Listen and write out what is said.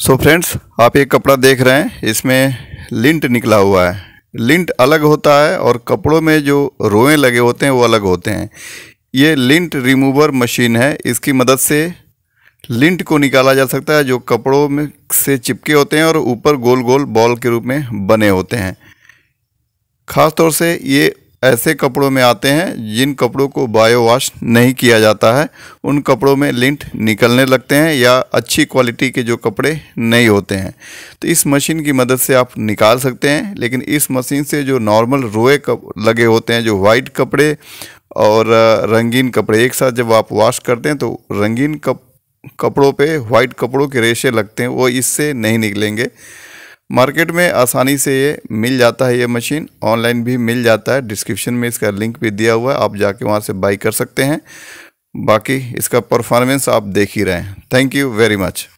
सो so friends आप एक कपड़ा देख रहे हैं इसमें लिंट निकला हुआ है लिंट अलग होता है और कपड़ों में जो रोएं लगे होते हैं वो अलग होते हैं ये लिंट रिमूवर मशीन है इसकी मदद से लिंट को निकाला जा सकता है जो कपड़ों में से चिपके होते हैं और ऊपर गोल गोल बॉल के रूप में बने होते हैं ख़ास तौर से ये ऐसे कपड़ों में आते हैं जिन कपड़ों को बायो वॉश नहीं किया जाता है उन कपड़ों में लिंट निकलने लगते हैं या अच्छी क्वालिटी के जो कपड़े नहीं होते हैं तो इस मशीन की मदद से आप निकाल सकते हैं लेकिन इस मशीन से जो नॉर्मल रोए कप लगे होते हैं जो वाइट कपड़े और रंगीन कपड़े एक साथ जब आप वॉश करते हैं तो रंगीन कप कपड़ों पे वाइट कपड़ों के रेशे लगते हैं वो इससे नहीं निकलेंगे मार्केट में आसानी से ये मिल जाता है ये मशीन ऑनलाइन भी मिल जाता है डिस्क्रिप्शन में इसका लिंक भी दिया हुआ है आप जाके वहाँ से बाई कर सकते हैं बाकी इसका परफॉर्मेंस आप देख ही रहे हैं थैंक यू वेरी मच